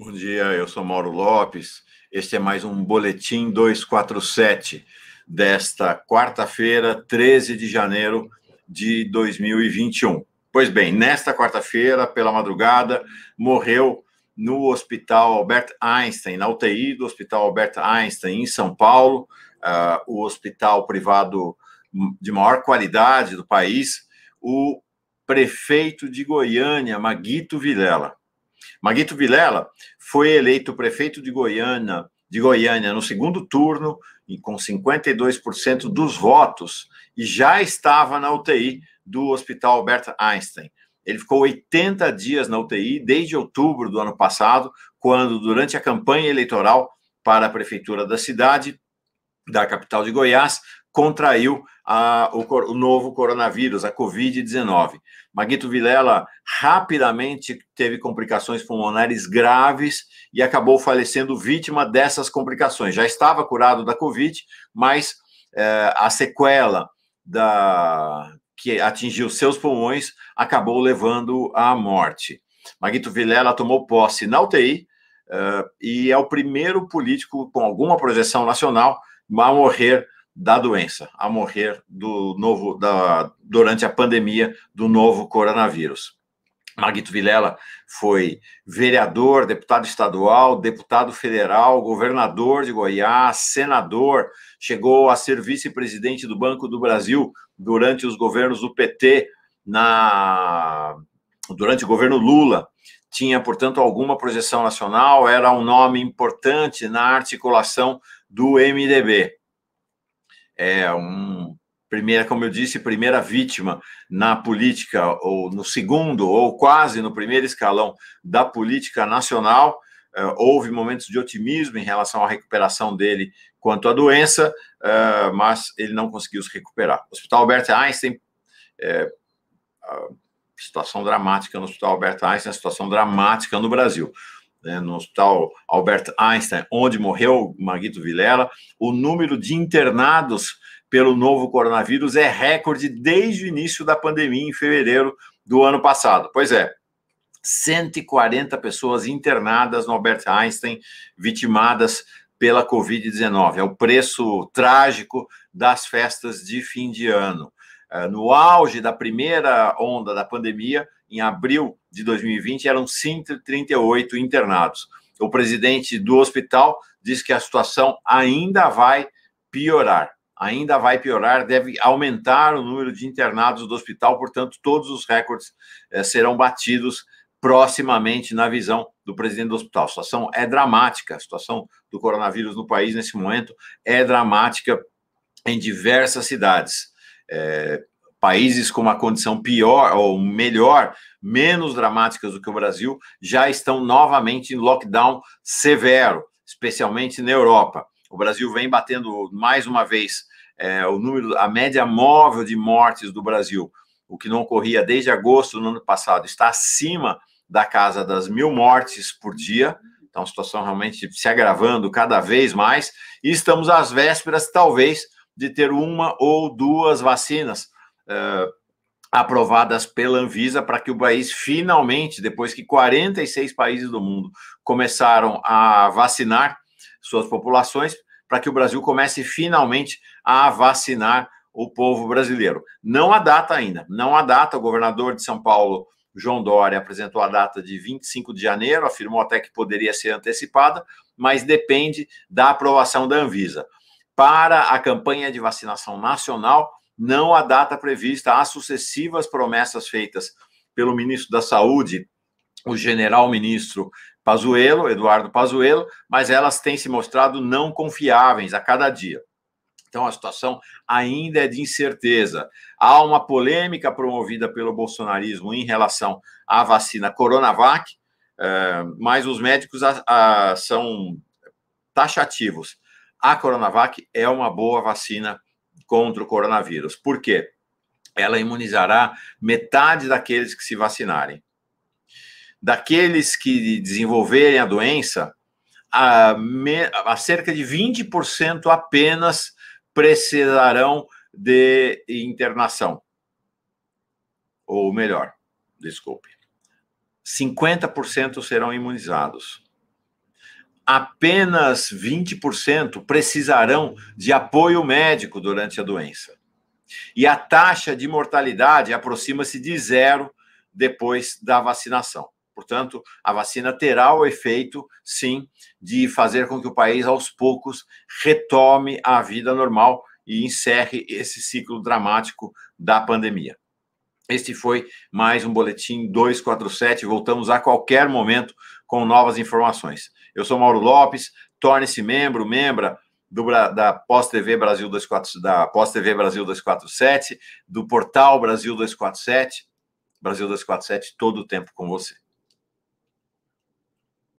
Bom dia, eu sou Mauro Lopes. Este é mais um Boletim 247 desta quarta-feira, 13 de janeiro de 2021. Pois bem, nesta quarta-feira, pela madrugada, morreu no Hospital Albert Einstein, na UTI do Hospital Albert Einstein, em São Paulo, uh, o hospital privado de maior qualidade do país, o prefeito de Goiânia, Maguito Vilela. Maguito Vilela foi eleito prefeito de Goiânia, de Goiânia no segundo turno e com 52% dos votos e já estava na UTI do Hospital Albert Einstein. Ele ficou 80 dias na UTI desde outubro do ano passado, quando, durante a campanha eleitoral para a prefeitura da cidade, da capital de Goiás, contraiu a, o, o, novo coronavírus, a Covid-19. Maguito Vilela rapidamente teve complicações pulmonares graves e acabou falecendo vítima dessas complicações. Já estava curado da Covid, mas é, a sequela da, que atingiu seus pulmões acabou levando à morte. Maguito Vilela tomou posse na UTI uh, eh, e é o primeiro político com alguma projeção nacional a morrer da doença, a morrer do novo da, durante a pandemia do novo coronavírus. Maguito Vilela foi vereador, deputado estadual, deputado federal, governador de Goiás, senador, chegou a ser vice-presidente do Banco do Brasil durante os governos do PT, na, durante o governo Lula. Tinha, portanto, alguma projeção nacional, era um nome importante na articulação do MDB é um primeira, como eu disse, primeira vítima na política ou no segundo ou quase no primeiro escalão da política nacional. É, houve momentos de otimismo em relação à recuperação dele quanto à doença, é, mas ele não conseguiu se recuperar. O Hospital Albert Einstein, é, situação dramática no Hospital Albert Einstein, é situação dramática no Brasil né, no Hospital Albert Einstein, onde morreu Maguito Vilela, o número de internados pelo novo coronavírus é recorde desde o início da pandemia, em fevereiro do ano passado. Pois é, 140 pessoas internadas no Albert Einstein, vitimadas pela Covid-19. É o preço trágico das festas de fim de ano. Eh, no auge da primeira onda da pandemia, em abril de 2020, eram 138 internados. O presidente do hospital diz que a situação ainda vai piorar. Ainda vai piorar, deve aumentar o número de internados do hospital, portanto, todos os recordes eh, serão batidos proximamente na visão do presidente do hospital. A situação é dramática, a situação do coronavírus no país nesse momento é dramática em diversas cidades. É, Países com uma condição pior ou melhor, menos dramáticas do que o Brasil, já estão novamente em lockdown severo, especialmente na Europa. O Brasil vem batendo mais uma vez é, o número, a média móvel de mortes do Brasil, o que não ocorria desde agosto do ano passado, está acima da casa das mil mortes por dia. Então, a situação realmente se agravando cada vez mais. E estamos às vésperas, talvez, de ter uma ou duas vacinas uh, aprovadas pela Anvisa para que o país finalmente, depois que 46 países do mundo começaram a vacinar suas populações, para que o Brasil comece finalmente a vacinar o povo brasileiro. Não há data ainda, não há data. O governador de São Paulo, João Dória, apresentou a data de 25 de janeiro, afirmou até que poderia ser antecipada, mas depende da aprovação da Anvisa. Para a campanha de vacinação nacional, não a data prevista, as sucessivas promessas feitas pelo ministro da Saúde, o general ministro Pazuello, Eduardo Pazuello, mas elas têm se mostrado não confiáveis a cada dia. Então a situação ainda é de incerteza. Há uma polêmica promovida pelo bolsonarismo em relação à vacina Coronavac, eh, mas os médicos são taxativos. A Coronavac é uma boa vacina contra o coronavírus. Por quê? Ela imunizará metade daqueles que se vacinarem. Daqueles que desenvolverem a doença, a, me, a cerca de 20% apenas precisarão de internação. Ou melhor, desculpe, 50% serão imunizados apenas 20% precisarão de apoio médico durante a doença. E a taxa de mortalidade aproxima-se de zero depois da vacinação. Portanto, a vacina terá o efeito, sim, de fazer com que o país, aos poucos, retome a vida normal e encerre esse ciclo dramático da pandemia. Este foi mais um Boletim 247. Voltamos a qualquer momento com novas informações. Eu sou Mauro Lopes, torne-se membro, membra do, da Pós TV Brasil 24, da Pós TV Brasil 247, do portal Brasil 247, Brasil 247 todo o tempo com você.